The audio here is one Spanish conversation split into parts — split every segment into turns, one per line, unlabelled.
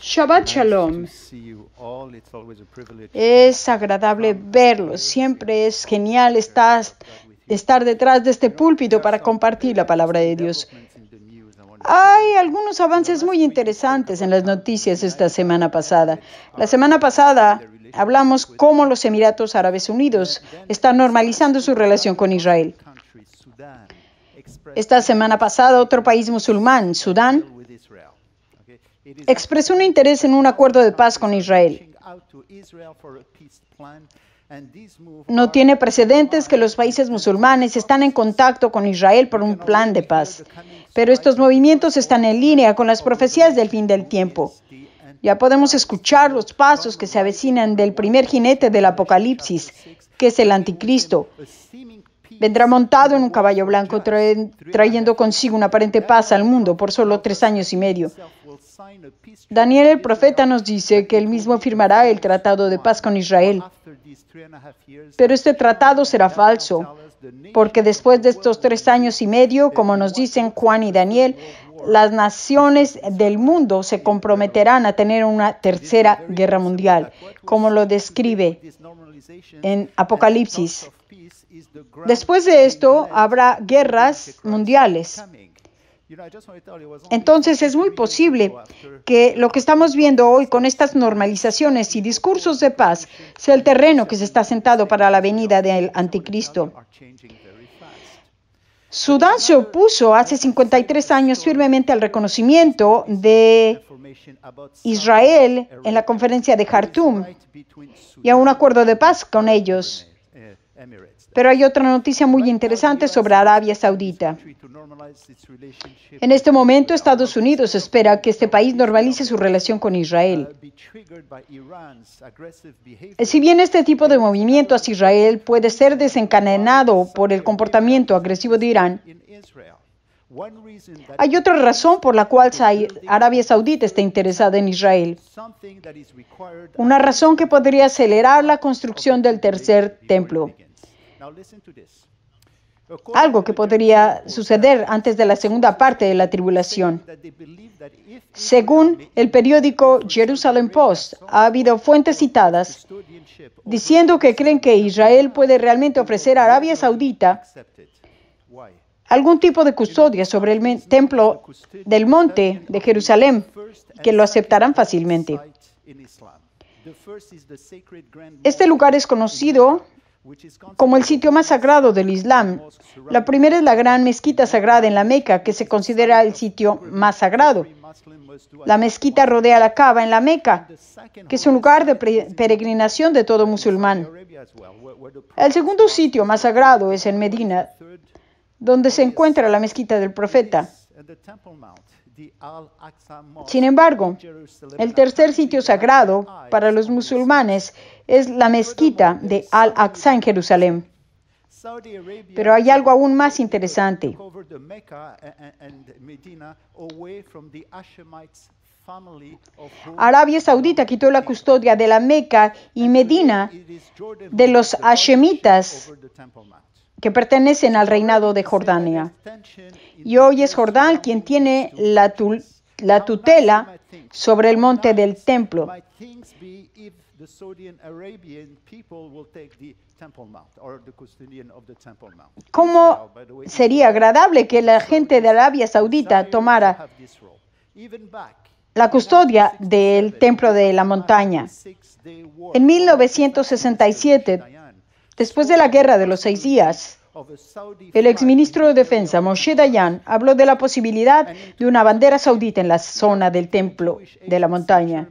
Shabbat Shalom. Shalom. Es agradable verlos. Siempre es genial estar detrás de este púlpito para compartir la palabra de Dios. Hay algunos avances muy interesantes en las noticias esta semana pasada. La semana pasada hablamos cómo los Emiratos Árabes Unidos están normalizando su relación con Israel. Esta semana pasada otro país musulmán, Sudán, expresó un interés en un acuerdo de paz con Israel. No tiene precedentes que los países musulmanes están en contacto con Israel por un plan de paz, pero estos movimientos están en línea con las profecías del fin del tiempo. Ya podemos escuchar los pasos que se avecinan del primer jinete del Apocalipsis, que es el anticristo. Vendrá montado en un caballo blanco trayendo consigo una aparente paz al mundo por solo tres años y medio. Daniel el profeta nos dice que él mismo firmará el tratado de paz con Israel. Pero este tratado será falso, porque después de estos tres años y medio, como nos dicen Juan y Daniel, las naciones del mundo se comprometerán a tener una tercera guerra mundial, como lo describe en Apocalipsis. Después de esto habrá guerras mundiales entonces es muy posible que lo que estamos viendo hoy con estas normalizaciones y discursos de paz sea el terreno que se está sentado para la venida del anticristo. Sudán se opuso hace 53 años firmemente al reconocimiento de Israel en la conferencia de Khartoum y a un acuerdo de paz con ellos. Pero hay otra noticia muy interesante sobre Arabia Saudita. En este momento, Estados Unidos espera que este país normalice su relación con Israel. Si bien este tipo de movimiento hacia Israel puede ser desencadenado por el comportamiento agresivo de Irán, hay otra razón por la cual Arabia Saudita está interesada en Israel, una razón que podría acelerar la construcción del tercer templo. Algo que podría suceder antes de la segunda parte de la tribulación. Según el periódico Jerusalem Post, ha habido fuentes citadas diciendo que creen que Israel puede realmente ofrecer a Arabia Saudita algún tipo de custodia sobre el templo del monte de Jerusalén, que lo aceptarán fácilmente. Este lugar es conocido como el sitio más sagrado del Islam. La primera es la gran mezquita sagrada en la Meca, que se considera el sitio más sagrado. La mezquita rodea la cava en la Meca, que es un lugar de peregrinación de todo musulmán. El segundo sitio más sagrado es en Medina, donde se encuentra la mezquita del profeta. Sin embargo, el tercer sitio sagrado para los musulmanes es la mezquita de Al-Aqsa en Jerusalén. Pero hay algo aún más interesante. Arabia Saudita quitó la custodia de la Meca y Medina de los hashemitas que pertenecen al reinado de Jordania. Y hoy es Jordán quien tiene la, la tutela sobre el monte del templo. ¿Cómo sería agradable que la gente de Arabia Saudita tomara la custodia del Templo de la Montaña? En 1967, después de la Guerra de los Seis Días, el exministro de Defensa, Moshe Dayan, habló de la posibilidad de una bandera saudita en la zona del templo de la montaña.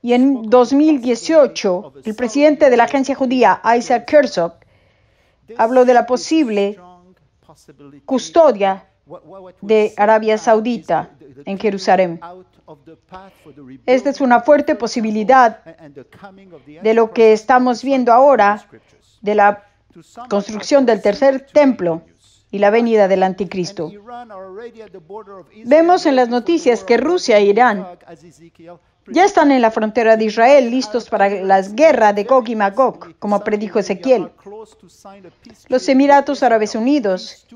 Y en 2018, el presidente de la agencia judía, Isaac Herzog, habló de la posible custodia de Arabia Saudita en Jerusalén. Esta es una fuerte posibilidad de lo que estamos viendo ahora de la construcción del tercer templo y la venida del anticristo. Vemos en las noticias que Rusia e Irán ya están en la frontera de Israel, listos para la guerra de Gog y Magog, como predijo Ezequiel. Los Emiratos Árabes Unidos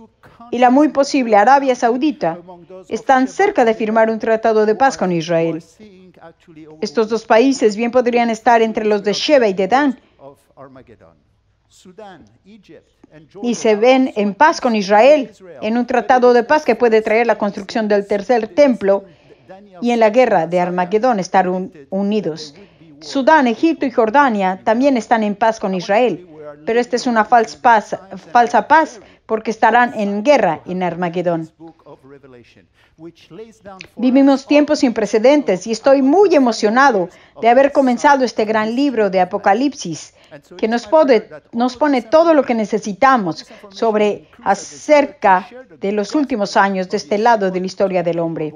y la muy posible Arabia Saudita están cerca de firmar un tratado de paz con Israel. Estos dos países bien podrían estar entre los de Sheba y de Dan y se ven en paz con Israel, en un tratado de paz que puede traer la construcción del tercer templo y en la guerra de Armagedón estar unidos. Sudán, Egipto y Jordania también están en paz con Israel, pero esta es una falsa paz, falsa paz porque estarán en guerra en Armagedón. Vivimos tiempos sin precedentes y estoy muy emocionado de haber comenzado este gran libro de Apocalipsis que nos, nos pone todo lo que necesitamos sobre acerca de los últimos años de este lado de la historia del hombre.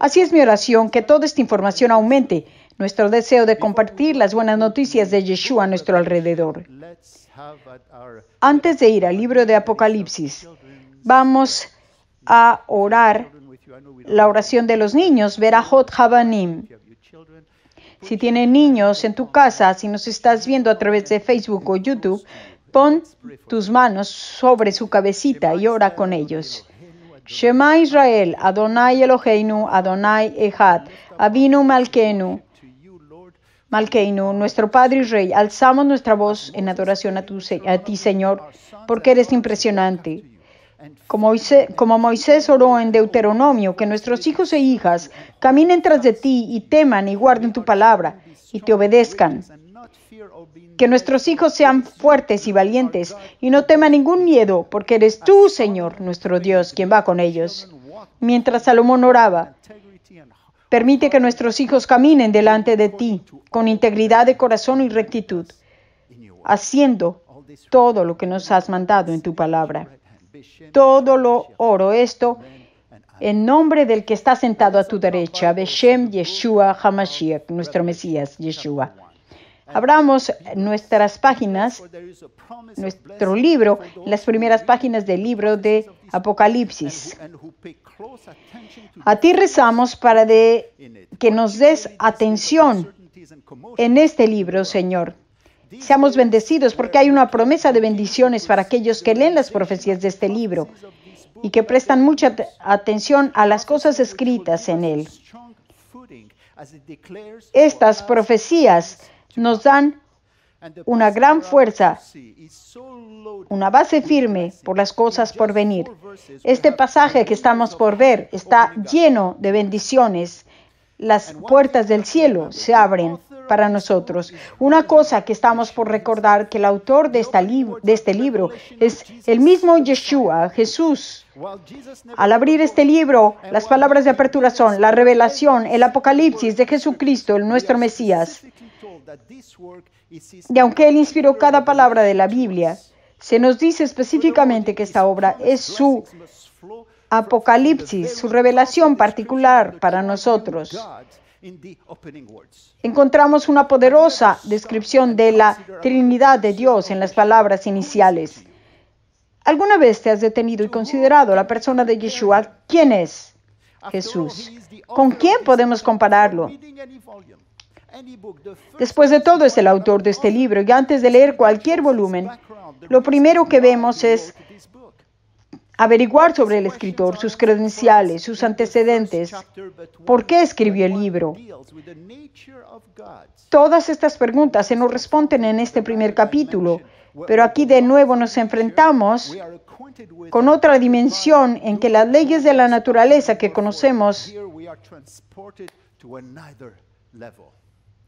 Así es mi oración, que toda esta información aumente nuestro deseo de compartir las buenas noticias de Yeshua a nuestro alrededor. Antes de ir al libro de Apocalipsis, vamos a orar la oración de los niños, Berahot Havanim. Si tienes niños en tu casa, si nos estás viendo a través de Facebook o YouTube, pon tus manos sobre su cabecita y ora con ellos. Shema Israel, Adonai Eloheinu, Adonai Echad, Avinu Malkenu, Malkeinu, nuestro Padre y Rey, alzamos nuestra voz en adoración a ti, Señor, porque eres impresionante. Como Moisés, como Moisés, oró en Deuteronomio, que nuestros hijos e hijas caminen tras de ti y teman y guarden tu palabra y te obedezcan. Que nuestros hijos sean fuertes y valientes y no teman ningún miedo, porque eres tú, Señor, nuestro Dios, quien va con ellos. Mientras Salomón oraba, permite que nuestros hijos caminen delante de ti con integridad de corazón y rectitud, haciendo todo lo que nos has mandado en tu palabra todo lo oro esto en nombre del que está sentado a tu derecha, Beshem Yeshua Hamashiach, nuestro Mesías Yeshua. Abramos nuestras páginas, nuestro libro, las primeras páginas del libro de Apocalipsis. A ti rezamos para que nos des atención en este libro, Señor, Seamos bendecidos porque hay una promesa de bendiciones para aquellos que leen las profecías de este libro y que prestan mucha atención a las cosas escritas en él. Estas profecías nos dan una gran fuerza, una base firme por las cosas por venir. Este pasaje que estamos por ver está lleno de bendiciones. Las puertas del cielo se abren para nosotros. Una cosa que estamos por recordar, que el autor de, de este libro es el mismo Yeshua, Jesús. Al abrir este libro, las palabras de apertura son la revelación, el apocalipsis de Jesucristo, el nuestro Mesías. Y aunque Él inspiró cada palabra de la Biblia, se nos dice específicamente que esta obra es su apocalipsis, su revelación particular para nosotros. Encontramos una poderosa descripción de la Trinidad de Dios en las palabras iniciales. ¿Alguna vez te has detenido y considerado la persona de Yeshua? ¿Quién es Jesús? ¿Con quién podemos compararlo? Después de todo es el autor de este libro y antes de leer cualquier volumen, lo primero que vemos es averiguar sobre el escritor, sus credenciales, sus antecedentes, por qué escribió el libro. Todas estas preguntas se nos responden en este primer capítulo, pero aquí de nuevo nos enfrentamos con otra dimensión en que las leyes de la naturaleza que conocemos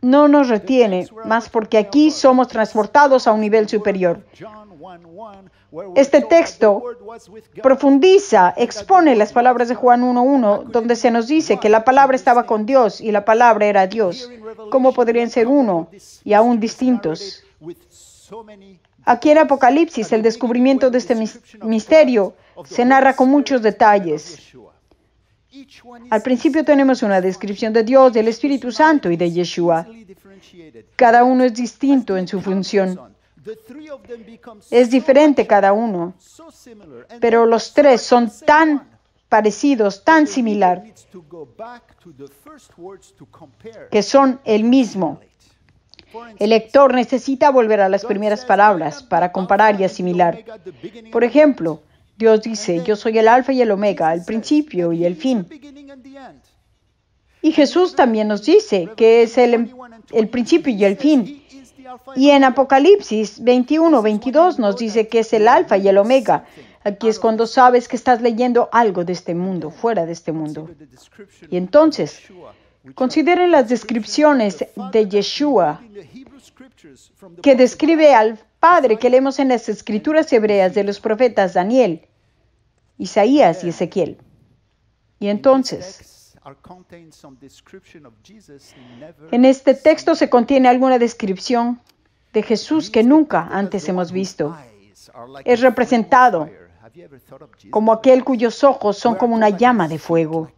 no nos retiene, más porque aquí somos transportados a un nivel superior. Este texto profundiza, expone las palabras de Juan 1.1, donde se nos dice que la palabra estaba con Dios y la palabra era Dios. ¿Cómo podrían ser uno y aún distintos? Aquí en Apocalipsis el descubrimiento de este misterio se narra con muchos detalles. Al principio tenemos una descripción de Dios, del Espíritu Santo y de Yeshua. Cada uno es distinto en su función. Es diferente cada uno, pero los tres son tan parecidos, tan similar, que son el mismo. El lector necesita volver a las primeras palabras para comparar y asimilar. Por ejemplo, Dios dice, yo soy el alfa y el omega, el principio y el fin. Y Jesús también nos dice que es el, em, principio y el fin. Y en Apocalipsis 21, 22 nos dice que es el alfa y el omega. Aquí es cuando sabes que estás leyendo algo de este mundo, fuera de este mundo. Y entonces, consideren las descripciones de Yeshua que describe al Padre que leemos en las escrituras hebreas de los profetas Daniel, Isaías y Ezequiel. Y entonces, en este texto se contiene alguna descripción de Jesús que nunca antes hemos visto. Es representado como aquel cuyos ojos son como una llama de fuego.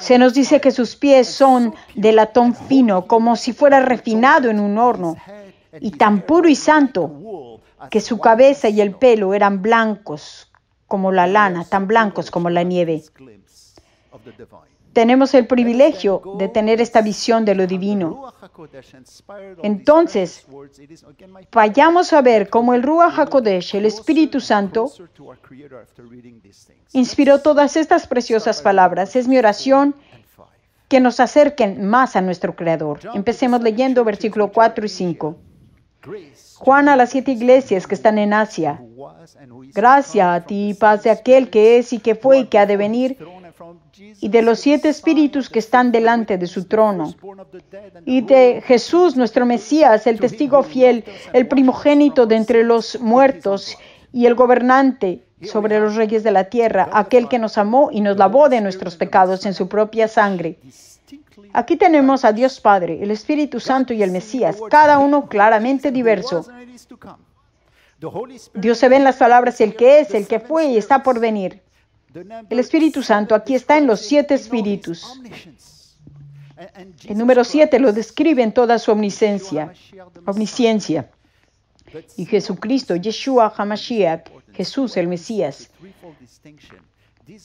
Se nos dice que sus pies son de latón fino, como si fuera refinado en un horno, y tan puro y santo que su cabeza y el pelo eran blancos como la lana, tan blancos como la nieve. Tenemos el privilegio de tener esta visión de lo divino. Entonces, vayamos a ver cómo el Ruach HaKodesh, el Espíritu Santo, inspiró todas estas preciosas palabras. Es mi oración que nos acerquen más a nuestro Creador. Empecemos leyendo versículo 4 y 5. Juan a las siete iglesias que están en Asia. Gracias a ti y paz de aquel que es y que fue y que ha de venir, y de los siete espíritus que están delante de su trono, y de Jesús nuestro Mesías, el testigo fiel, el primogénito de entre los muertos y el gobernante sobre los reyes de la tierra, aquel que nos amó y nos lavó de nuestros pecados en su propia sangre Aquí tenemos a Dios Padre, el Espíritu Santo y el Mesías, cada uno claramente diverso. Dios se ve en las palabras el que es, el que fue y está por venir. El Espíritu Santo aquí está en los siete espíritus. El número siete lo describe en toda su omnisciencia. omnisciencia. Y Jesucristo, Yeshua HaMashiach, Jesús el Mesías.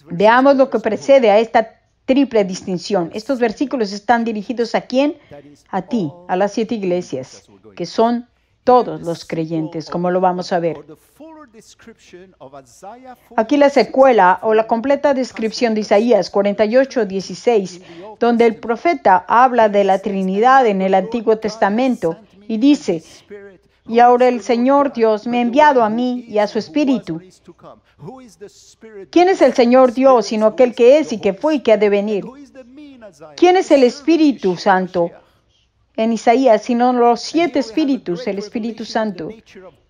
Veamos lo que precede a esta triple distinción. Estos versículos están dirigidos a quién? A ti, a las siete iglesias, que son todos los creyentes, como lo vamos a ver. Aquí la secuela o la completa descripción de Isaías 48, 16, donde el profeta habla de la Trinidad en el Antiguo Testamento y dice, y ahora el Señor Dios me ha enviado a mí y a su Espíritu. ¿Quién es el Señor Dios sino aquel que es y que fue y que ha de venir? ¿Quién es el Espíritu Santo? En Isaías, sino los siete espíritus, el Espíritu Santo.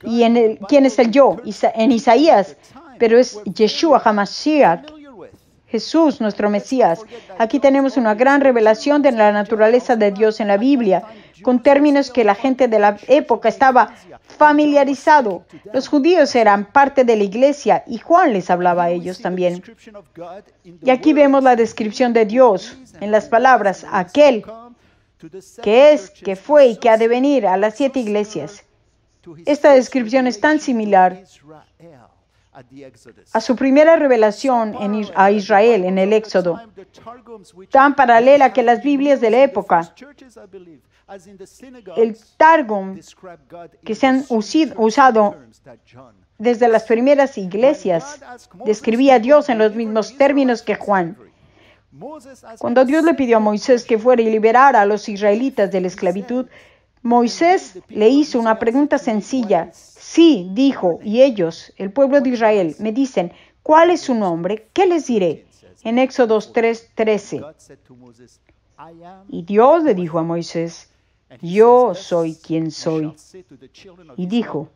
¿Y en el, quién es el yo? en Isaías, pero es Yeshua HaMashiach, Jesús, nuestro Mesías. Aquí tenemos una gran revelación de la naturaleza de Dios en la Biblia con términos que la gente de la época estaba familiarizado. Los judíos eran parte de la iglesia y Juan les hablaba a ellos también. Y aquí vemos la descripción de Dios en las palabras, aquel que es, que fue y que ha de venir a las siete iglesias. Esta descripción es tan similar a su primera revelación en, a Israel en el Éxodo, tan paralela que las Biblias de la época el Targum que se han usado desde las primeras iglesias describía a Dios en los mismos términos que Juan. Cuando Dios le pidió a Moisés que fuera y liberara a los israelitas de la esclavitud, Moisés le hizo una pregunta sencilla. Sí, dijo, y ellos, el pueblo de Israel, me dicen, ¿cuál es su nombre? ¿Qué les diré? En Éxodo 13. Y Dios le dijo a Moisés, yo soy quien soy. Y dijo,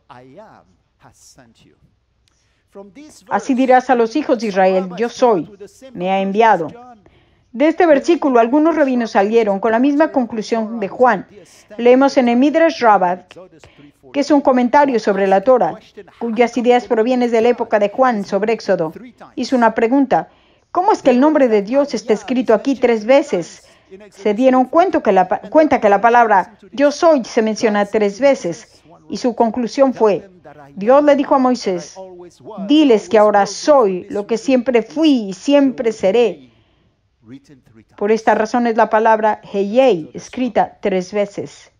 así dirás a los hijos de Israel, yo soy, me ha enviado. De este versículo, algunos rabinos salieron con la misma conclusión de Juan. Leemos en el Midrash que es un comentario sobre la Torah, cuyas ideas provienen de la época de Juan sobre Éxodo. Hizo una pregunta, ¿cómo es que el nombre de Dios está escrito aquí tres veces? se dieron cuenta que, la, cuenta que la palabra yo soy se menciona tres veces y su conclusión fue, Dios le dijo a Moisés, diles que ahora soy lo que siempre fui y siempre seré. Por esta razón es la palabra Heyei escrita tres veces.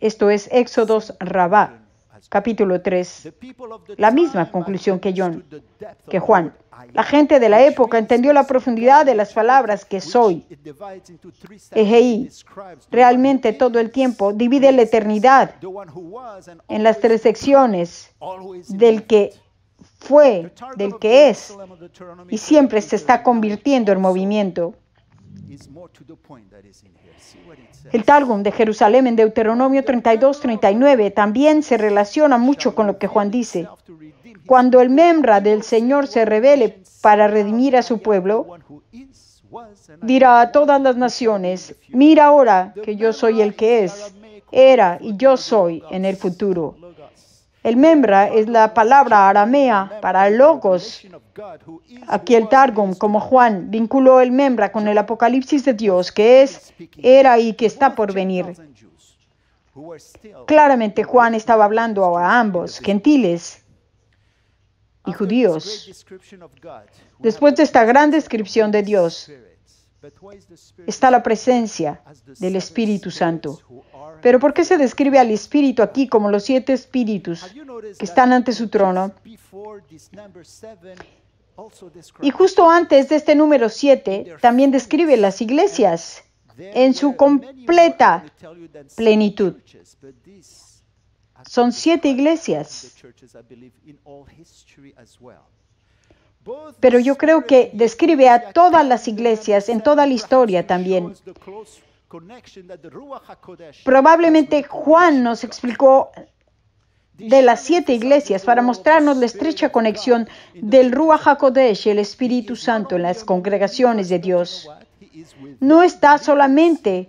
Esto es Éxodos Rabá capítulo 3. La misma conclusión que John, que Juan. La gente de la época entendió la profundidad de las palabras que soy.
ejeí,
realmente todo el tiempo divide la eternidad en las tres secciones del que fue, del que es y siempre se está convirtiendo en movimiento. El Targum de Jerusalén en Deuteronomio 32-39 también se relaciona mucho con lo que Juan dice. Cuando el membra del Señor se revele para redimir a su pueblo, dirá a todas las naciones, mira ahora que yo soy el que es, era y yo soy en el futuro. El membra es la palabra aramea para locos. Aquí el Targum, como Juan, vinculó el membra con el apocalipsis de Dios, que es, era y que está por venir. Claramente Juan estaba hablando a ambos, gentiles y judíos. Después de esta gran descripción de Dios, está la presencia del Espíritu Santo. Pero ¿por qué se describe al Espíritu aquí como los siete espíritus que están ante su trono? Y justo antes de este número siete, también describe las iglesias en su completa plenitud. Son siete iglesias pero yo creo que describe a todas las iglesias en toda la historia también. Probablemente Juan nos explicó de las siete iglesias para mostrarnos la estrecha conexión del Ruach HaKodesh, el Espíritu Santo, en las congregaciones de Dios. No está solamente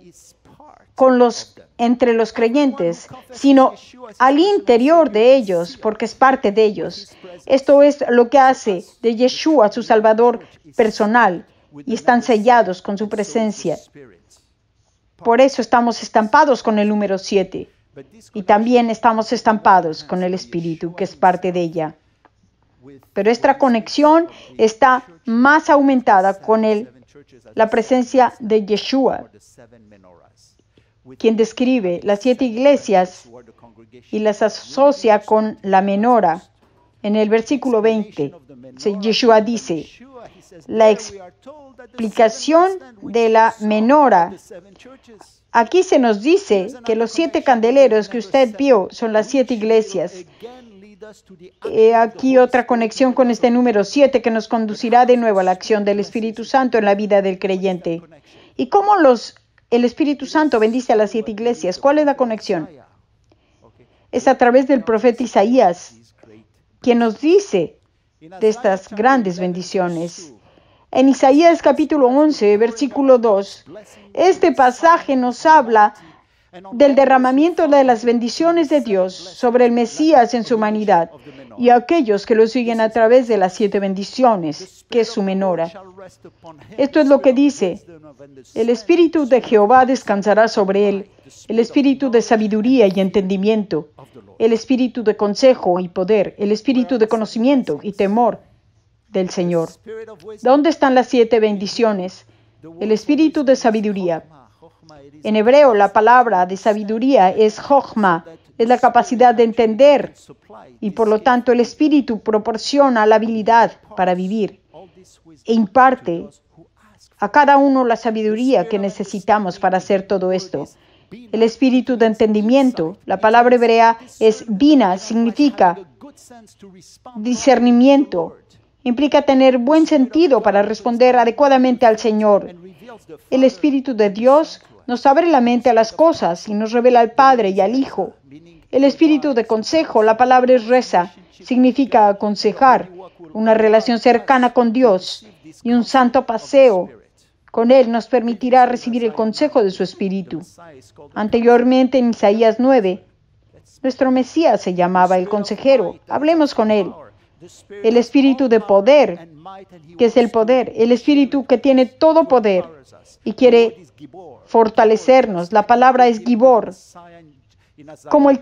con los entre los creyentes, sino al interior de ellos, porque es parte de ellos. Esto es lo que hace de Yeshua su Salvador personal y están sellados con su presencia. Por eso estamos estampados con el número 7 y también estamos estampados con el Espíritu, que es parte de ella. Pero esta conexión está más aumentada con el, la presencia de Yeshua quien describe las siete iglesias y las asocia con la menora. En el versículo 20, Yeshua dice, la explicación de la menora. Aquí se nos dice que los siete candeleros que usted vio son las siete iglesias. aquí otra conexión con este número siete que nos conducirá de nuevo a la acción del Espíritu Santo en la vida del creyente. ¿Y cómo los el Espíritu Santo bendice a las siete iglesias. ¿Cuál es la conexión? Es a través del profeta Isaías, quien nos dice de estas grandes bendiciones. En Isaías capítulo 11, versículo 2, este pasaje nos habla del derramamiento de las bendiciones de Dios sobre el Mesías en su humanidad y a aquellos que lo siguen a través de las siete bendiciones, que es su menora. Esto es lo que dice, el Espíritu de Jehová descansará sobre él, el Espíritu de sabiduría y entendimiento, el Espíritu de consejo y poder, el Espíritu de conocimiento y temor del Señor. ¿Dónde están las siete bendiciones? El Espíritu de sabiduría. En hebreo, la palabra de sabiduría es jochma, es la capacidad de entender y por lo tanto el espíritu proporciona la habilidad para vivir e imparte a cada uno la sabiduría que necesitamos para hacer todo esto. El espíritu de entendimiento, la palabra hebrea es bina, significa discernimiento, implica tener buen sentido para responder adecuadamente al Señor. El Espíritu de Dios nos abre la mente a las cosas y nos revela al Padre y al Hijo. El espíritu de consejo, la palabra es reza, significa aconsejar, una relación cercana con Dios y un santo paseo. Con él nos permitirá recibir el consejo de su espíritu. Anteriormente en Isaías 9, nuestro Mesías se llamaba el consejero. Hablemos con él. El espíritu de poder, que es el poder, el espíritu que tiene todo poder y quiere fortalecernos. La palabra es gibor, como el,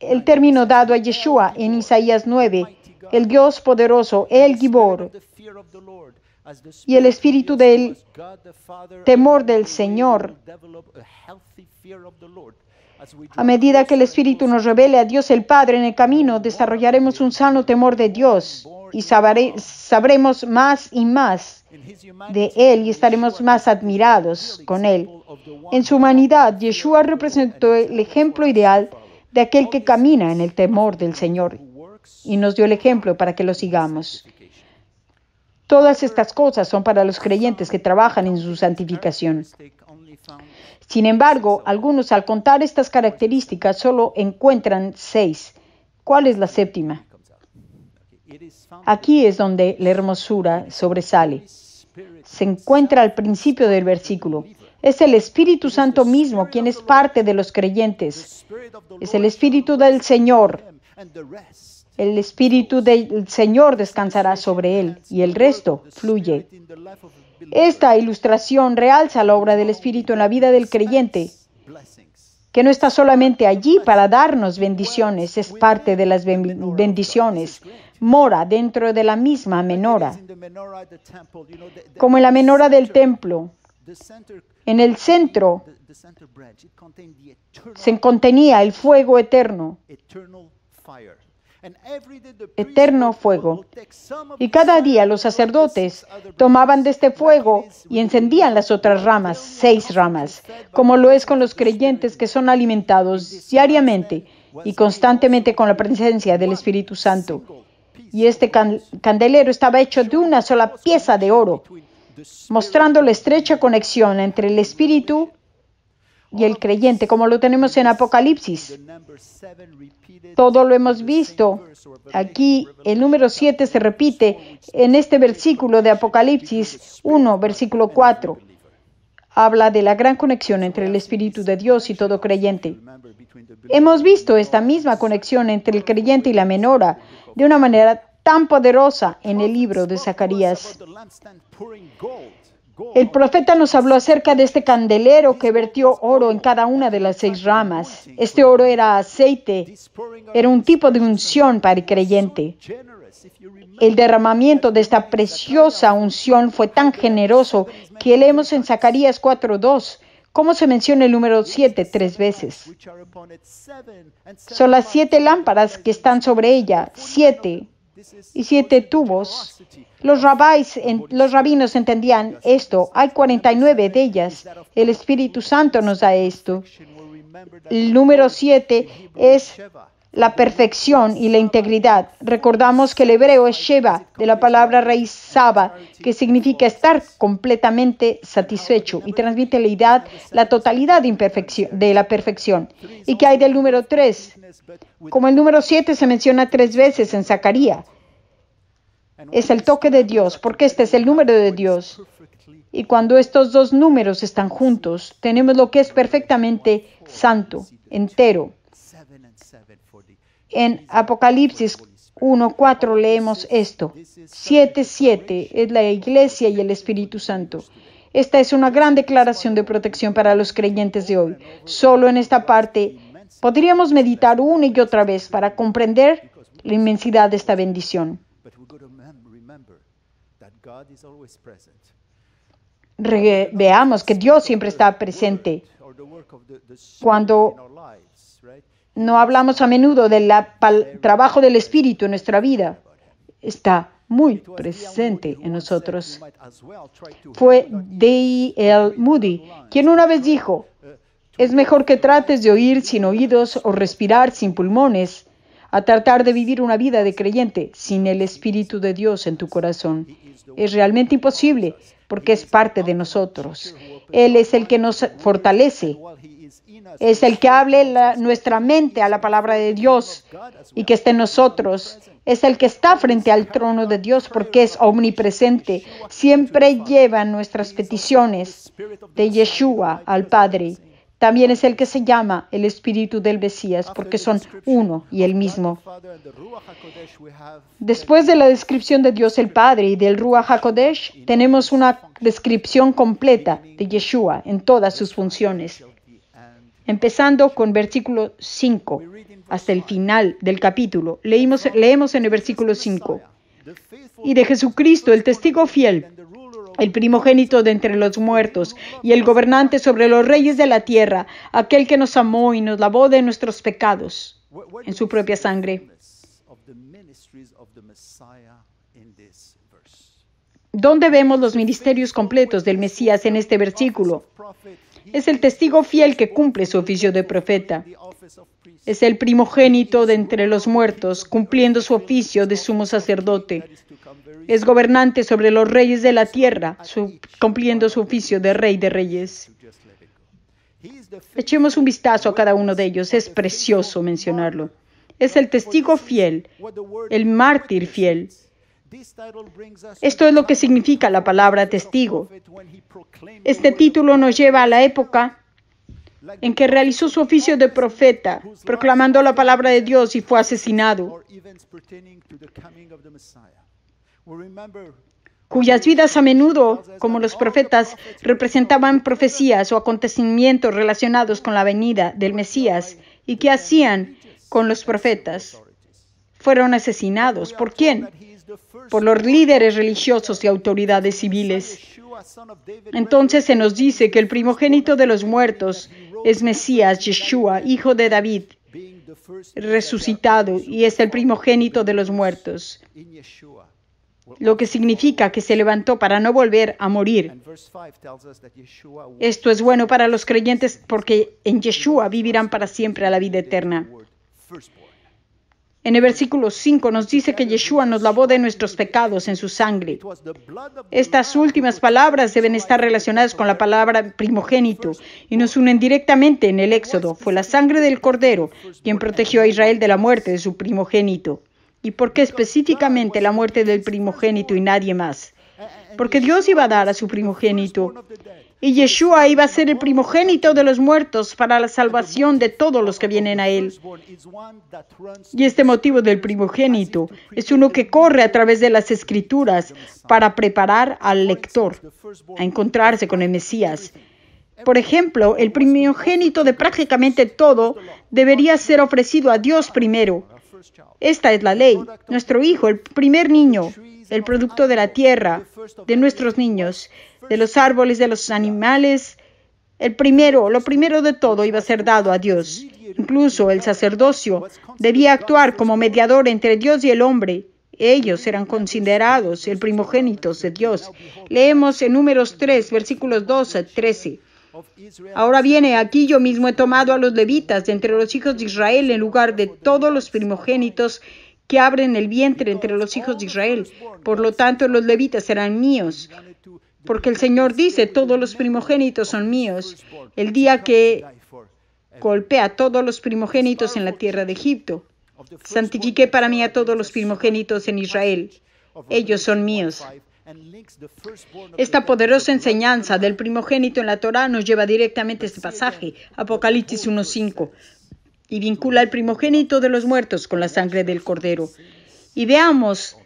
el término dado a Yeshua en Isaías 9, el Dios poderoso, el gibor, y el espíritu del temor del Señor a medida que el Espíritu nos revele a Dios el Padre en el camino, desarrollaremos un sano temor de Dios y sabremos más y más de Él y estaremos más admirados con Él. En su humanidad, Yeshua representó el ejemplo ideal de aquel que camina en el temor del Señor y nos dio el ejemplo para que lo sigamos. Todas estas cosas son para los creyentes que trabajan en su santificación. Sin embargo, algunos al contar estas características solo encuentran seis. ¿Cuál es la séptima? Aquí es donde la hermosura sobresale. Se encuentra al principio del versículo. Es el Espíritu Santo mismo quien es parte de los creyentes. Es el Espíritu del Señor. El Espíritu del Señor descansará sobre él y el resto fluye. Esta ilustración realza la obra del Espíritu en la vida del creyente, que no está solamente allí para darnos bendiciones, es parte de las bendiciones, mora dentro de la misma menora, como en la menora del templo. En el centro se contenía el fuego eterno, eterno fuego. Y cada día los sacerdotes tomaban de este fuego y encendían las otras ramas, seis ramas, como lo es con los creyentes que son alimentados diariamente y constantemente con la presencia del Espíritu Santo. Y este candelero estaba hecho de una sola pieza de oro, mostrando la estrecha conexión entre el Espíritu y el creyente, como lo tenemos en Apocalipsis. Todo lo hemos visto. Aquí el número 7 se repite en este versículo de Apocalipsis 1, versículo 4. Habla de la gran conexión entre el Espíritu de Dios y todo creyente. Hemos visto esta misma conexión entre el creyente y la menora de una manera tan poderosa en el libro de Zacarías. El profeta nos habló acerca de este candelero que vertió oro en cada una de las seis ramas. Este oro era aceite, era un tipo de unción para el creyente. El derramamiento de esta preciosa unción fue tan generoso que leemos en Zacarías 4.2 cómo se menciona el número 7 tres veces. Son las siete lámparas que están sobre ella, siete, y siete tubos. Los, los rabinos entendían esto. Hay 49 de ellas. El Espíritu Santo nos da esto. El número siete es la perfección y la integridad. Recordamos que el hebreo es Sheba, de la palabra raíz Saba, que significa estar completamente satisfecho y transmite la la totalidad de, imperfección, de la perfección. ¿Y qué hay del número 3? Como el número 7 se menciona tres veces en Zacarías. Es el toque de Dios, porque este es el número de Dios. Y cuando estos dos números están juntos, tenemos lo que es perfectamente santo, entero. En Apocalipsis 1.4 leemos esto. 7.7 es la iglesia y el Espíritu Santo. Esta es una gran declaración de protección para los creyentes de hoy. Solo en esta parte podríamos meditar una y otra vez para comprender la inmensidad de esta bendición. veamos que Dios siempre está presente. Cuando no hablamos a menudo del trabajo del Espíritu en nuestra vida. Está muy presente en nosotros. Fue D.L. Moody quien una vez dijo, es mejor que trates de oír sin oídos o respirar sin pulmones a tratar de vivir una vida de creyente sin el Espíritu de Dios en tu corazón. Es realmente imposible porque es parte de nosotros. Él es el que nos fortalece es el que hable nuestra mente a la palabra de Dios y que esté en nosotros. Es el que está frente al trono de Dios porque es omnipresente. Siempre lleva nuestras peticiones de Yeshua al Padre. También es el que se llama el Espíritu del Mesías, porque son uno y el mismo. Después de la descripción de Dios el Padre y del Ruach HaKodesh, tenemos una descripción completa de Yeshua en todas sus funciones. Empezando con versículo 5 hasta el final del capítulo, leímos, leemos en el versículo 5. Y de Jesucristo, el testigo fiel, el primogénito de entre los muertos y el gobernante sobre los reyes de la tierra, aquel que nos amó y nos lavó de nuestros pecados en su propia sangre. ¿Dónde vemos los ministerios completos del Mesías en este versículo? Es el testigo fiel que cumple su oficio de profeta. Es el primogénito de entre los muertos, cumpliendo su oficio de sumo sacerdote. Es gobernante sobre los reyes de la tierra, cumpliendo su oficio de rey de reyes. Echemos un vistazo a cada uno de ellos. Es precioso mencionarlo. Es el testigo fiel, el mártir fiel, esto es lo que significa la palabra testigo. Este título nos lleva a la época en que realizó su oficio de profeta, proclamando la palabra de Dios y fue asesinado, cuyas vidas a menudo, como los profetas, representaban profecías o acontecimientos relacionados con la venida del Mesías y que hacían con los profetas. Fueron asesinados. ¿Por quién? por los líderes religiosos y autoridades civiles. Entonces se nos dice que el primogénito de los muertos es Mesías, Yeshua, hijo de David, resucitado, y es el primogénito de los muertos, lo que significa que se levantó para no volver a morir. Esto es bueno para los creyentes porque en Yeshua vivirán para siempre a la vida eterna. En el versículo 5 nos dice que Yeshua nos lavó de nuestros pecados en su sangre. Estas últimas palabras deben estar relacionadas con la palabra primogénito y nos unen directamente en el Éxodo. Fue la sangre del Cordero quien protegió a Israel de la muerte de su primogénito. ¿Y por qué específicamente la muerte del primogénito y nadie más? Porque Dios iba a dar a su primogénito y Yeshua iba a ser el primogénito de los muertos para la salvación de todos los que vienen a él. Y este motivo del primogénito es uno que corre a través de las escrituras para preparar al lector a encontrarse con el Mesías. Por ejemplo, el primogénito de prácticamente todo debería ser ofrecido a Dios primero. Esta es la ley. Nuestro hijo, el primer niño, el producto de la tierra, de nuestros niños, de los árboles, de los animales. El primero, lo primero de todo iba a ser dado a Dios. Incluso el sacerdocio debía actuar como mediador entre Dios y el hombre. Ellos eran considerados el primogénito de Dios. Leemos en Números 3, versículos 2 a 13. Ahora viene, aquí yo mismo he tomado a los levitas de entre los hijos de Israel en lugar de todos los primogénitos que abren el vientre entre los hijos de Israel. Por lo tanto, los levitas serán míos. Porque el Señor dice, todos los primogénitos son míos. El día que golpea a todos los primogénitos en la tierra de Egipto. Santifiqué para mí a todos los primogénitos en Israel. Ellos son míos. Esta poderosa enseñanza del primogénito en la Torá nos lleva directamente a este pasaje, Apocalipsis 1.5 y vincula al primogénito de los muertos con la sangre del cordero. Y veamos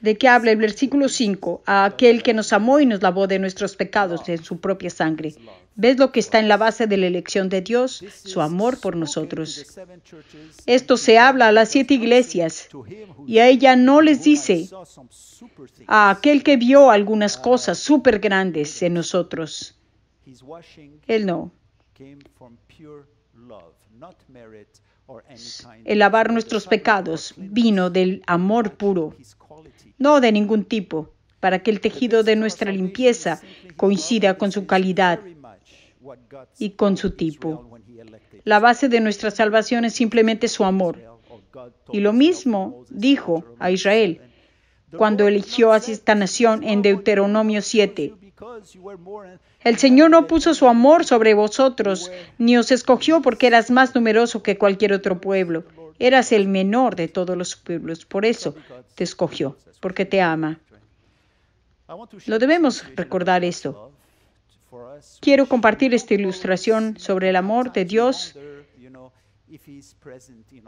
de qué habla el versículo 5, a aquel que nos amó y nos lavó de nuestros pecados en su propia sangre. ¿Ves lo que está en la base de la elección de Dios? Su amor por nosotros. Esto se habla a las siete iglesias y a ella no les dice a aquel que vio algunas cosas súper grandes en nosotros. Él no el lavar nuestros pecados vino del amor puro, no de ningún tipo, para que el tejido de nuestra limpieza coincida con su calidad y con su tipo. La base de nuestra salvación es simplemente su amor. Y lo mismo dijo a Israel cuando eligió a esta nación en Deuteronomio 7. El Señor no puso su amor sobre vosotros, ni os escogió porque eras más numeroso que cualquier otro pueblo. Eras el menor de todos los pueblos. Por eso te escogió, porque te ama. Lo debemos recordar esto. Quiero compartir esta ilustración sobre el amor de Dios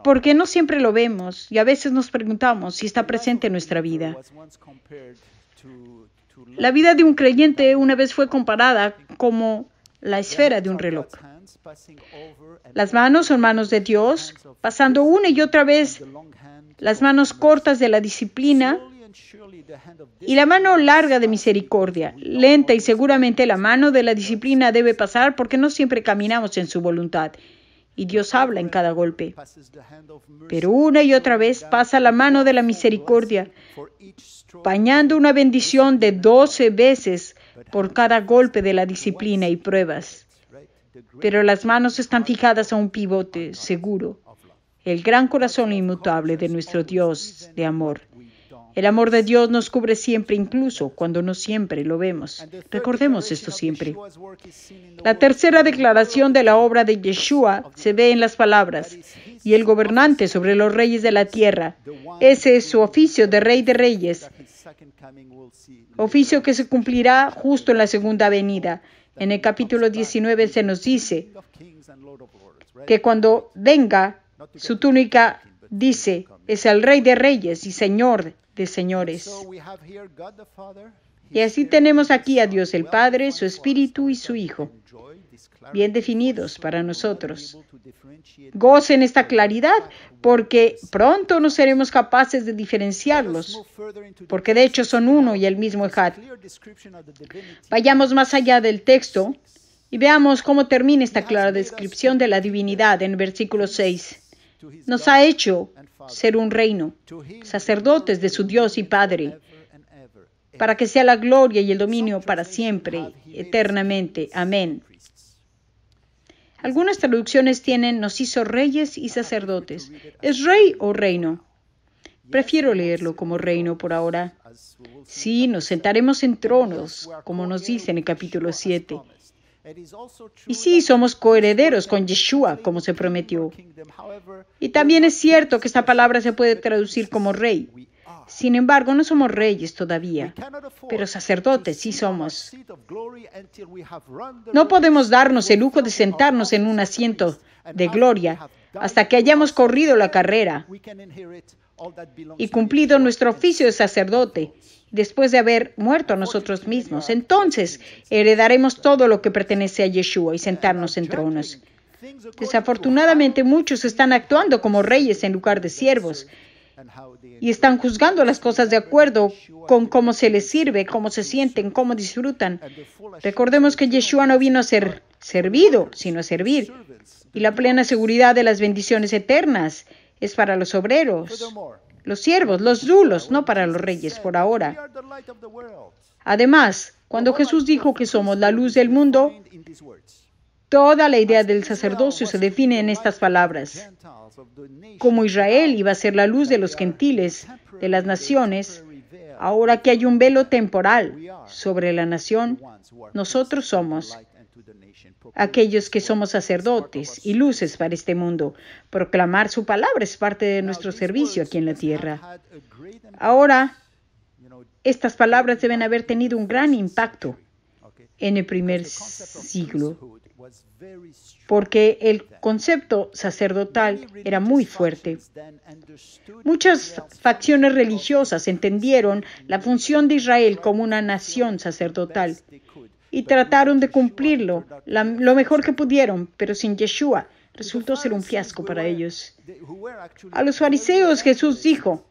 porque no siempre lo vemos y a veces nos preguntamos si está presente en nuestra vida. La vida de un creyente una vez fue comparada como la esfera de un reloj. Las manos son manos de Dios, pasando una y otra vez las manos cortas de la disciplina y la mano larga de misericordia, lenta y seguramente la mano de la disciplina debe pasar porque no siempre caminamos en su voluntad y Dios habla en cada golpe. Pero una y otra vez pasa la mano de la misericordia, bañando una bendición de doce veces por cada golpe de la disciplina y pruebas. Pero las manos están fijadas a un pivote seguro, el gran corazón inmutable de nuestro Dios de amor el amor de Dios nos cubre siempre, incluso cuando no siempre lo vemos. Recordemos esto siempre. La tercera declaración de la obra de Yeshua se ve en las palabras, y el gobernante sobre los reyes de la tierra. Ese es su oficio de rey de reyes, oficio que se cumplirá justo en la segunda venida. En el capítulo 19 se nos dice que cuando venga, su túnica dice, es el rey de reyes y señor señores. Y así tenemos aquí a Dios el Padre, su Espíritu y su Hijo, bien definidos para nosotros. Gocen esta claridad porque pronto no seremos capaces de diferenciarlos, porque de hecho son uno y el mismo Ejad. Vayamos más allá del texto y veamos cómo termina esta clara descripción de la divinidad en versículo 6 nos ha hecho ser un reino, sacerdotes de su Dios y Padre, para que sea la gloria y el dominio para siempre, eternamente. Amén. Algunas traducciones tienen nos hizo reyes y sacerdotes. ¿Es rey o reino? Prefiero leerlo como reino por ahora. Sí, nos sentaremos en tronos, como nos dice en el capítulo 7. Y sí, somos coherederos con Yeshua, como se prometió. Y también es cierto que esta palabra se puede traducir como rey. Sin embargo, no somos reyes todavía, pero sacerdotes sí somos. No podemos darnos el lujo de sentarnos en un asiento de gloria hasta que hayamos corrido la carrera y cumplido nuestro oficio de sacerdote, después de haber muerto a nosotros mismos. Entonces heredaremos todo lo que pertenece a Yeshua y sentarnos en tronos. Desafortunadamente muchos están actuando como reyes en lugar de siervos y están juzgando las cosas de acuerdo con cómo se les sirve, cómo se sienten, cómo disfrutan. Recordemos que Yeshua no vino a ser servido, sino a servir. Y la plena seguridad de las bendiciones eternas es para los obreros, los siervos, los dulos, no para los reyes por ahora. Además, cuando Jesús dijo que somos la luz del mundo, Toda la idea del sacerdocio se define en estas palabras. Como Israel iba a ser la luz de los gentiles, de las naciones, ahora que hay un velo temporal sobre la nación, nosotros somos aquellos que somos sacerdotes y luces para este mundo. Proclamar su palabra es parte de nuestro servicio aquí en la tierra. Ahora, estas palabras deben haber tenido un gran impacto en el primer siglo, porque el concepto sacerdotal era muy fuerte. Muchas facciones religiosas entendieron la función de Israel como una nación sacerdotal y trataron de cumplirlo lo mejor que pudieron, pero sin Yeshua resultó ser un fiasco para ellos. A los fariseos Jesús dijo,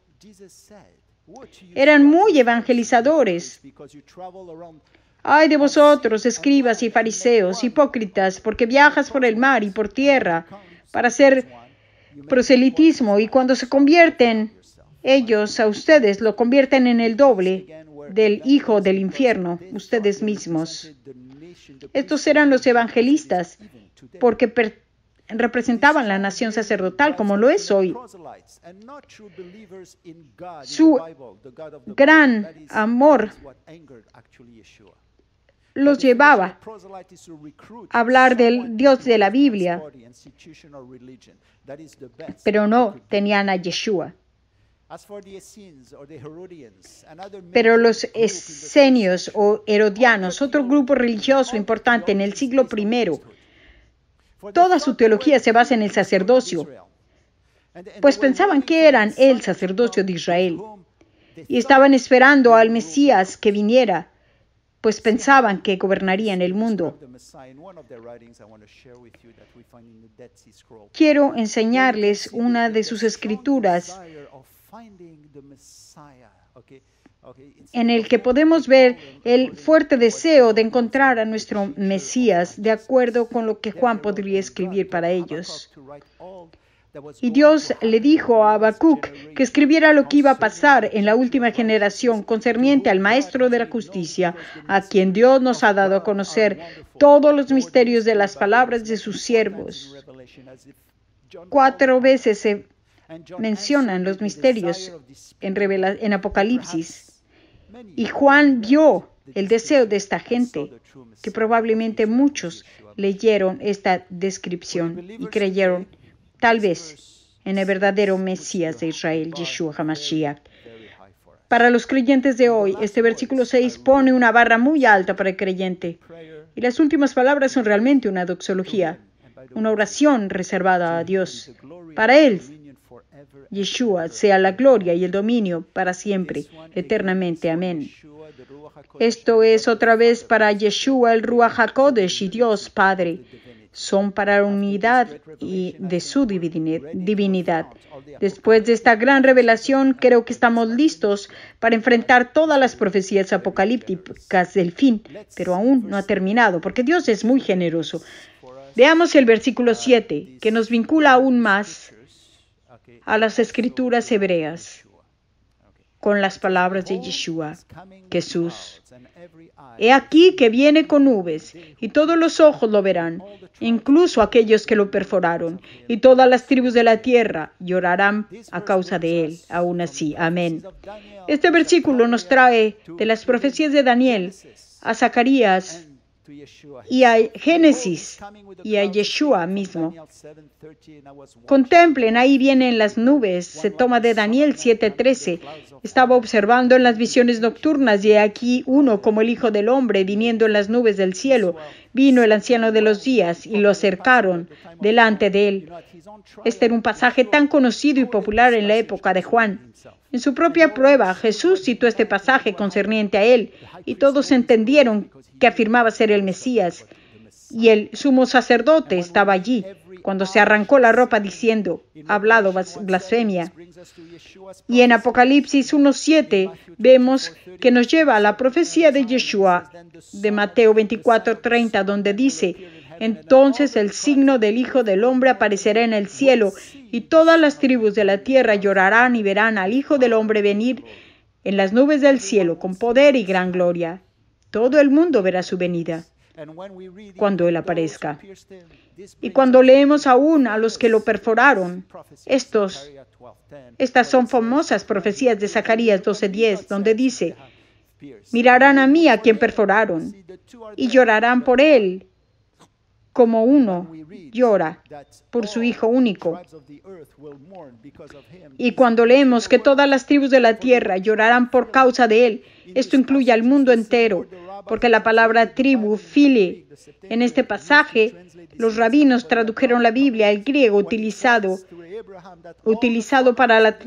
eran muy evangelizadores. Ay de vosotros, escribas y fariseos, hipócritas, porque viajas por el mar y por tierra para hacer proselitismo y cuando se convierten ellos a ustedes, lo convierten en el doble del Hijo del infierno, ustedes mismos. Estos eran los evangelistas, porque representaban la nación sacerdotal como lo es hoy. Su gran amor los llevaba
a hablar del Dios de la Biblia, pero no
tenían a Yeshua. Pero los esenios o herodianos, otro grupo religioso importante en el siglo I, toda su teología se basa en el sacerdocio, pues, pues pensaban que eran el sacerdocio de Israel y estaban esperando al Mesías que viniera, pues pensaban que gobernarían el mundo. Quiero enseñarles una de sus escrituras en el que podemos ver el fuerte deseo de encontrar a nuestro Mesías, de acuerdo con lo que Juan podría escribir para ellos. Y Dios le dijo a Habacuc que escribiera lo que iba a pasar en la última generación concerniente al Maestro de la Justicia, a quien Dios nos ha dado a conocer todos los misterios de las palabras de sus siervos. Cuatro veces se mencionan los misterios en, Apocalipsis y Juan vio el deseo de esta gente, que probablemente muchos leyeron esta descripción y creyeron, tal vez, en el verdadero Mesías de Israel, Yeshua HaMashiach. Para los creyentes de hoy, este versículo 6 pone una barra muy alta para el creyente. Y las últimas palabras son realmente una doxología una oración reservada a Dios. Para Él, Yeshua, sea la gloria y el dominio para siempre, eternamente. Amén. Esto es otra vez para Yeshua, el Ruach HaKodesh y Dios Padre. Son para la unidad y de su divinidad. Después de esta gran revelación, creo que estamos listos para enfrentar todas las profecías apocalípticas del fin, pero aún no ha terminado, porque Dios es muy generoso. Veamos el versículo 7, que nos vincula aún más a las escrituras hebreas con las palabras de Yeshua, Jesús. He aquí que viene con nubes, y todos los ojos lo verán, incluso aquellos que lo perforaron, y todas las tribus de la tierra llorarán a causa de él, aún así. Amén. Este versículo nos trae de las profecías de Daniel a Zacarías y a Génesis y a Yeshua mismo. Contemplen, ahí vienen las nubes, se toma de Daniel 7:13. Estaba observando en las visiones nocturnas y aquí uno como el Hijo del Hombre viniendo en las nubes del cielo. Vino el anciano de los días y lo acercaron delante de él. Este era un pasaje tan conocido y popular en la época de Juan. En su propia prueba, Jesús citó este pasaje concerniente a él y todos entendieron que afirmaba ser el Mesías. Y el sumo sacerdote estaba allí cuando se arrancó la ropa diciendo, hablado blasfemia. Y en Apocalipsis 1.7 vemos que nos lleva a la profecía de Yeshua de Mateo 24.30, donde dice, entonces el signo del Hijo del Hombre aparecerá en el cielo, y todas las tribus de la tierra llorarán y verán al Hijo del Hombre venir en las nubes del cielo con poder y gran gloria. Todo el mundo verá su venida cuando Él aparezca. Y cuando leemos aún a los que lo perforaron, estos, estas son famosas profecías de Zacarías 12:10, donde dice, mirarán a mí a quien perforaron y llorarán por Él como uno llora por su Hijo único. Y cuando leemos que todas las tribus de la tierra llorarán por causa de Él, esto incluye al mundo entero, porque la palabra tribu, "file" en este pasaje, los rabinos tradujeron la Biblia al griego utilizado, utilizado para la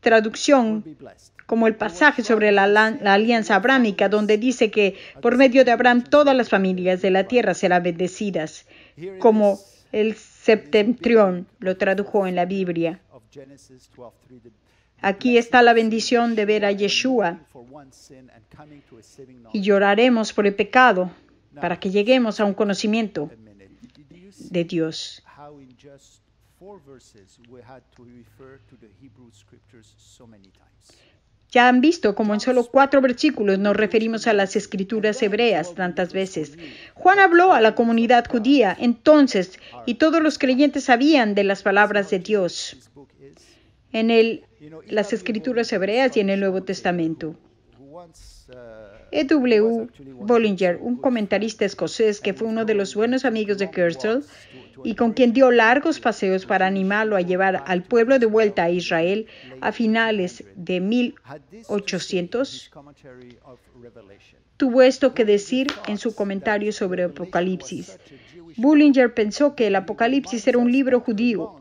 traducción como el pasaje sobre la, alianza abrámica, donde dice que por medio de Abraham todas las familias de la tierra serán bendecidas, como el septentrión lo tradujo en la Biblia. Aquí está la bendición de ver a Yeshua y lloraremos por el pecado para que lleguemos a un conocimiento de Dios. Ya han visto cómo en solo cuatro versículos nos referimos a las escrituras hebreas tantas veces. Juan habló a la comunidad judía entonces y todos los creyentes sabían de las palabras de Dios en las escrituras hebreas y en el Nuevo Testamento. E.W. Bollinger, un comentarista escocés que fue uno de los buenos amigos de Kerstel y con quien dio largos paseos para animarlo a llevar al pueblo de vuelta a Israel a finales de 1800, tuvo esto que decir en su comentario sobre Apocalipsis. Bullinger pensó que el Apocalipsis era un libro judío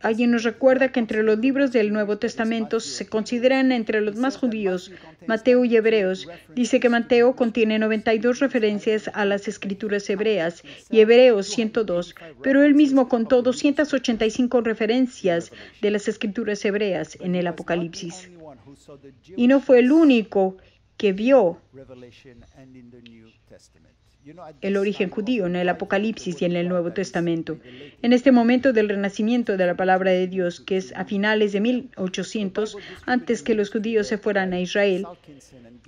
Alguien nos recuerda que entre los libros del Nuevo Testamento se consideran entre los más judíos Mateo y Hebreos. Dice que Mateo contiene 92 referencias a las escrituras hebreas y Hebreos 102, pero él mismo contó 285 referencias de las escrituras hebreas en el Apocalipsis. Y no fue el único que vio el origen judío en el Apocalipsis y en el Nuevo Testamento. En este momento del renacimiento de la palabra de Dios, que es a finales de 1800, antes que los judíos se fueran a Israel,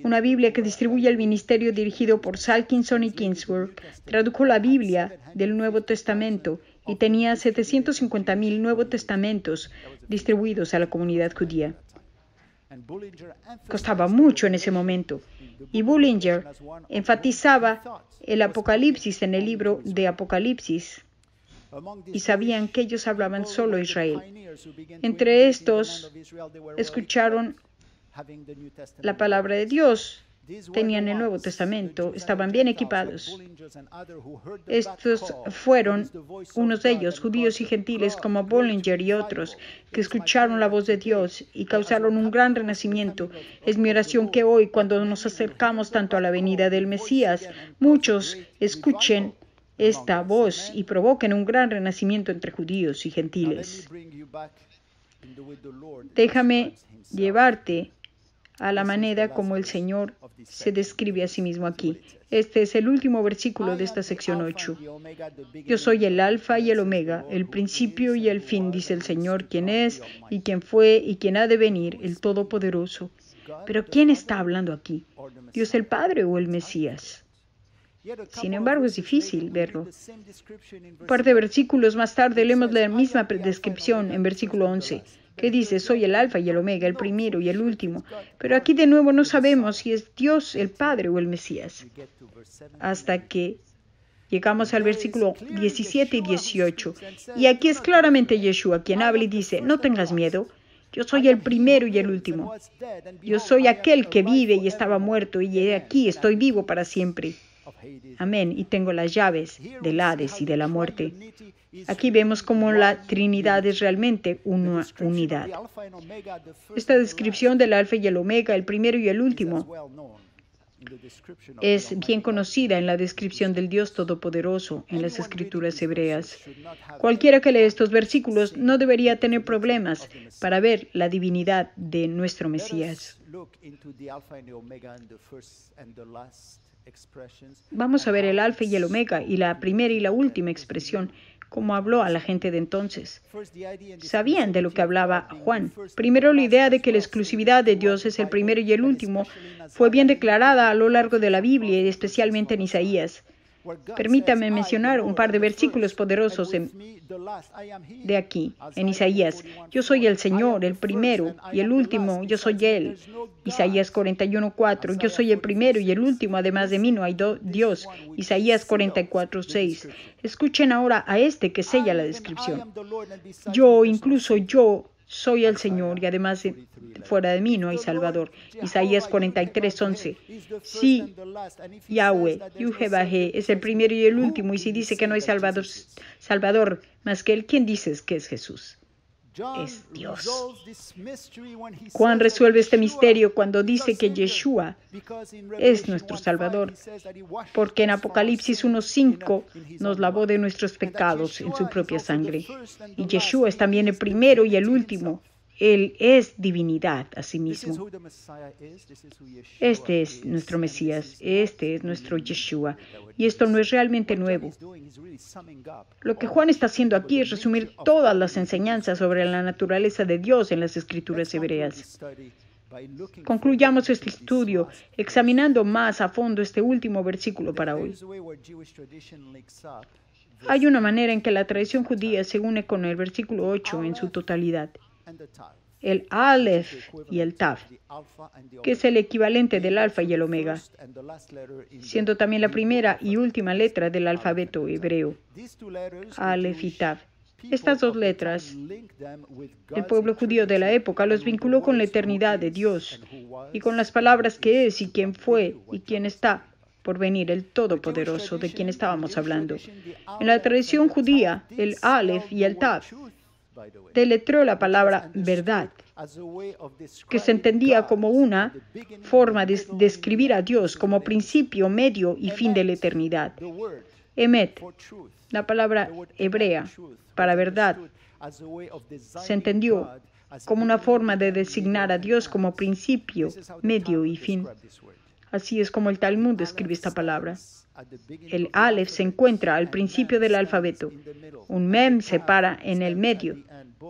una Biblia que distribuye el ministerio dirigido por Salkinson y Kingsburg tradujo la Biblia del Nuevo Testamento y tenía 750.000 Nuevos Testamentos distribuidos a la comunidad judía costaba mucho en ese momento. Y Bullinger enfatizaba el Apocalipsis en el libro de Apocalipsis y sabían que ellos hablaban solo Israel. Entre estos escucharon
la palabra de Dios tenían el Nuevo Testamento, estaban bien equipados.
Estos fueron unos de ellos, judíos y gentiles como Bollinger y otros, que escucharon la voz de Dios y causaron un gran renacimiento. Es mi oración que hoy, cuando nos acercamos tanto a la venida del Mesías, muchos escuchen esta voz y provoquen un gran renacimiento entre judíos y gentiles. Déjame llevarte a la manera como el Señor se describe a sí mismo aquí. Este es el último versículo de esta sección 8. Yo soy el alfa y el omega, el principio y el fin, dice el Señor, quien es y quien fue y quien ha de venir, el Todopoderoso. Pero ¿quién está hablando aquí? ¿Dios el Padre o el Mesías? Sin embargo, es difícil verlo. Un de versículos más tarde leemos la misma descripción en versículo 11 que dice, soy el alfa y el omega, el primero y el último. Pero aquí de nuevo no sabemos si es Dios el Padre o el Mesías, hasta que Llegamos al versículo 17 y 18. Y aquí es claramente Yeshua quien habla y dice, no tengas miedo, yo soy el primero y el último. Yo soy aquel que vive y estaba muerto y aquí estoy vivo para siempre. Amén. Y tengo las llaves del Hades y de la muerte. Aquí vemos cómo la Trinidad es realmente una unidad. Esta descripción del Alfa y el Omega, el primero y el último, es bien conocida en la descripción del Dios Todopoderoso en las escrituras hebreas. Cualquiera que lea estos versículos no debería tener problemas para ver la divinidad de nuestro Mesías. Vamos a ver el alfa y el omega y la primera y la última expresión como habló a la gente de entonces. Sabían de lo que hablaba Juan. Primero, la idea de que la exclusividad de Dios es el primero y el último fue bien declarada a lo largo de la Biblia y especialmente en Isaías. Permítame mencionar un par de versículos poderosos
de
aquí, en Isaías. Yo soy el Señor, el primero y el último, yo soy Él. Isaías 41.4, yo soy el primero y el último, además de mí no hay Dios. Isaías 44.6. Escuchen ahora a este que sella la descripción. Yo, incluso yo, soy el Señor y además fuera de mí no hay Salvador. Isaías 43, 11. Si Yahweh, Yujebaje, es el primero y el último, y si dice que no hay Salvador, Salvador más que él, ¿quién dices que es Jesús? es
Dios. Juan
resuelve este misterio cuando dice que Yeshua es nuestro Salvador, porque en Apocalipsis 1.5 nos lavó de nuestros pecados en su propia sangre. Y Yeshua es también el primero y el último, él es divinidad sí mismo. Este es nuestro Mesías, este es nuestro Yeshua. Y esto no es realmente nuevo. Lo que Juan está haciendo aquí es resumir todas las enseñanzas sobre la naturaleza de Dios en las escrituras hebreas. Concluyamos este estudio examinando más a fondo este último versículo para hoy. Hay una manera en que la tradición judía se une con el versículo 8 en su totalidad
el Aleph y el Taf, que es el equivalente del alfa y el omega, siendo
también la primera y última letra del alfabeto hebreo, Aleph y Taf. Estas dos letras, el pueblo judío de la época los vinculó con la eternidad de Dios y con las palabras que es y quién fue y quién está por venir, el Todopoderoso de quien estábamos hablando. En la tradición judía, el Aleph y el Taf deletró la palabra verdad, que se entendía como una forma de describir a Dios como principio, medio y fin de la eternidad. Emet, la palabra hebrea para verdad,
se entendió como una forma
de designar a Dios como principio, medio y fin. Así es como el Talmud escribe esta palabra. El Aleph se encuentra al principio del alfabeto, un Mem se para en el medio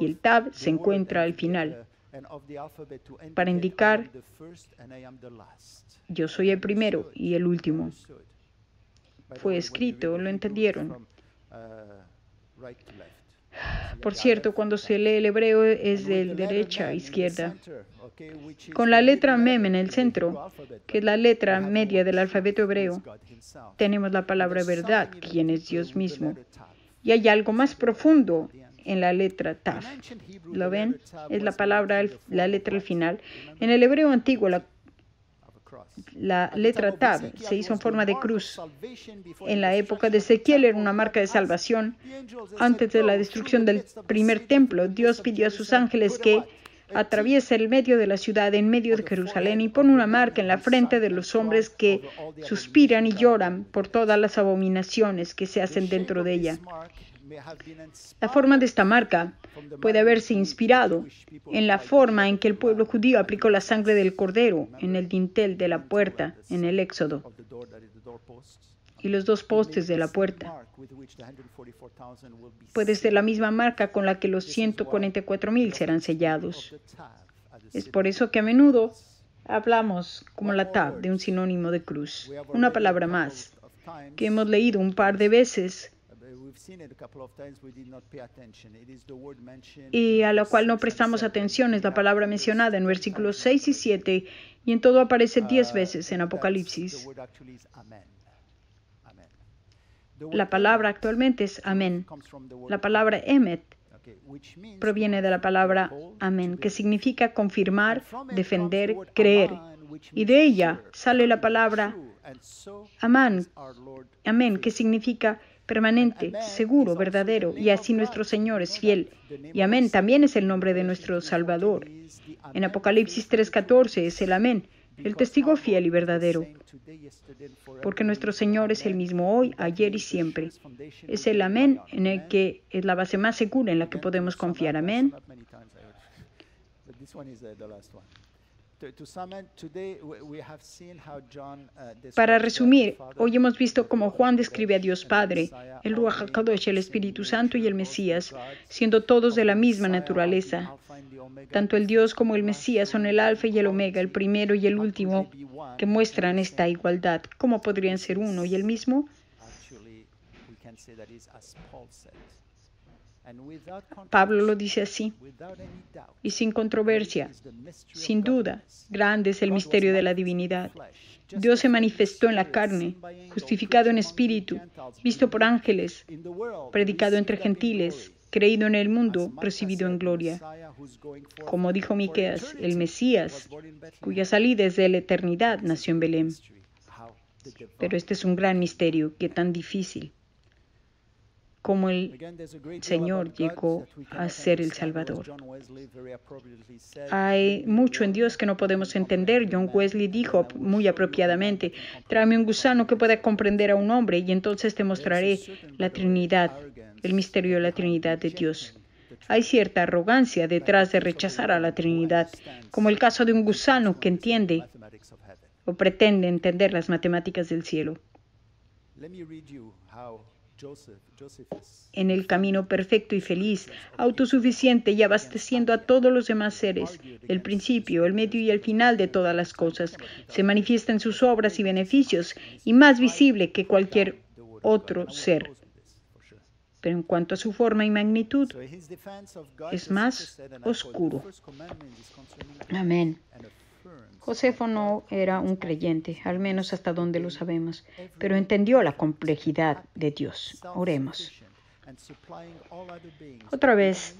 y el Tab se encuentra al final
para indicar yo soy el primero y el último.
Fue escrito, lo entendieron
uh,
por cierto, cuando se lee el hebreo es de derecha a izquierda. Con la letra mem en el centro, que es la letra media del alfabeto hebreo, tenemos la palabra verdad, quien es Dios mismo. Y hay algo más profundo en la letra taf. ¿Lo ven? Es la palabra, la letra al final. En el hebreo antiguo, la la letra Tab se hizo en forma de cruz. En la época de Ezequiel era una marca de salvación. Antes de la destrucción del primer templo, Dios pidió a sus ángeles que atraviesen el medio de la ciudad, en medio de Jerusalén, y pone una marca en la frente de los hombres que suspiran y lloran por todas las abominaciones que se hacen dentro de ella. La forma de esta marca puede haberse inspirado en la forma en que el pueblo judío aplicó la sangre del cordero en el dintel de la puerta en el Éxodo
y los dos postes de la puerta. Puede ser
la misma marca con la que los 144.000 serán sellados. Es por eso que a menudo hablamos como la tab de un sinónimo de cruz. Una palabra más que hemos leído un par de veces y a lo cual no prestamos atención es la palabra mencionada en versículos 6 y 7 y en todo aparece 10 ah, veces en Apocalipsis. La palabra actualmente es amén. La palabra emet proviene de la palabra amén, que significa confirmar, defender, creer. Y de ella sale la palabra amán, amén, que significa permanente, seguro, verdadero, y así nuestro Señor es fiel. Y amén también es el nombre de nuestro Salvador. En Apocalipsis 3:14 es el amén, el testigo fiel y este verdadero. Este Porque nuestro Señor es el mismo hoy, ayer y siempre. Es el amén en el que es la base más segura en la que podemos confiar. Amén.
Para resumir,
hoy hemos visto cómo Juan describe a Dios Padre, el Ruach HaKadosh, el Espíritu Santo y el Mesías, siendo todos de la misma naturaleza. Tanto el Dios como el Mesías son el Alfa y el Omega, el primero y el último, que muestran esta igualdad. ¿Cómo podrían ser uno y el mismo? Pablo lo dice así, y sin controversia, sin duda, grande es el misterio de la divinidad. Dios se manifestó en la carne, justificado en espíritu, visto por ángeles, predicado entre gentiles, creído en el mundo, recibido en gloria. Como dijo Miqueas, el Mesías, cuya salida es de la eternidad, nació en Belén. Pero este es un gran misterio, que tan difícil como el
Señor llegó a ser el Salvador. Hay mucho
en Dios que no podemos entender. John Wesley dijo muy apropiadamente, tráeme un gusano que pueda comprender a un hombre y entonces te mostraré la Trinidad, el misterio de la Trinidad de Dios. Hay cierta arrogancia detrás de rechazar a la Trinidad, como el caso de un gusano que entiende o pretende entender las matemáticas del cielo en el camino perfecto y feliz, autosuficiente y abasteciendo a todos los demás seres, el principio, el medio y el final de todas las cosas. Se manifiesta en sus obras y beneficios y más visible que cualquier otro ser. Pero en cuanto a su forma y magnitud,
es más oscuro. Amén.
Josefo no era un creyente, al menos hasta donde lo sabemos, pero entendió la complejidad de Dios. Oremos. Otra vez,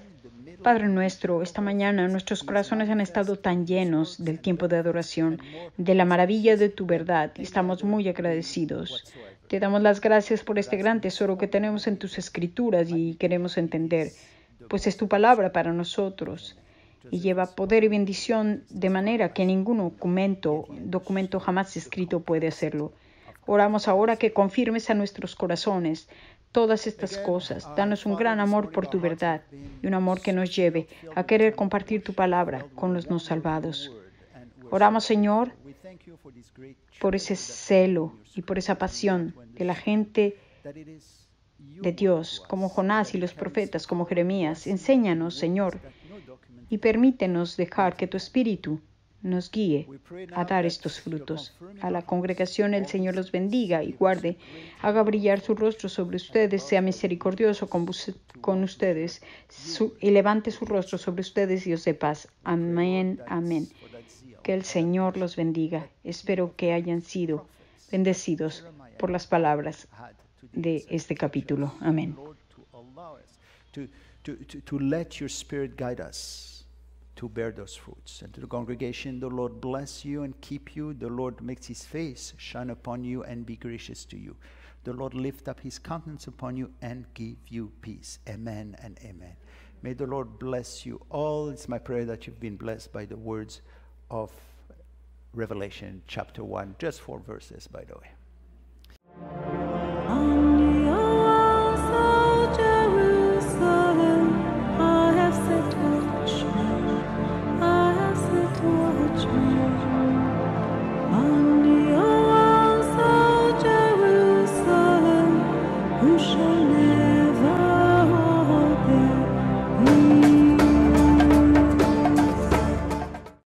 Padre nuestro, esta mañana nuestros corazones han estado tan llenos del tiempo de adoración, de la maravilla de tu verdad, estamos muy agradecidos. Te damos las gracias por este gran tesoro que tenemos en tus escrituras y queremos entender, pues es tu palabra para nosotros y lleva poder y bendición de manera que ningún documento, documento jamás escrito puede hacerlo. Oramos ahora que confirmes a nuestros corazones todas estas cosas. Uh, Danos un gran amor por tu verdad y un amor que nos lleve a querer compartir tu palabra con los no salvados. Oramos, Señor, por ese celo y por esa pasión de la gente de Dios, como Jonás y los profetas, como Jeremías. Enséñanos, Señor, y permítenos dejar que tu Espíritu nos guíe a dar estos frutos. A la congregación el Señor los bendiga y guarde, haga brillar su rostro sobre ustedes, sea misericordioso con, ustedes y levante su rostro sobre ustedes Dios de paz. Amén, amén. Que el Señor los bendiga. Espero que hayan sido bendecidos por las palabras de este capítulo. Amén.
to bear those fruits. And to the congregation, the Lord bless you and keep you. The Lord makes his face shine upon you and be gracious to you. The Lord lift up his countenance upon you and give you peace. Amen and amen. May the Lord bless you all. It's my prayer that you've been blessed by the words of Revelation chapter 1, just four verses, by the way.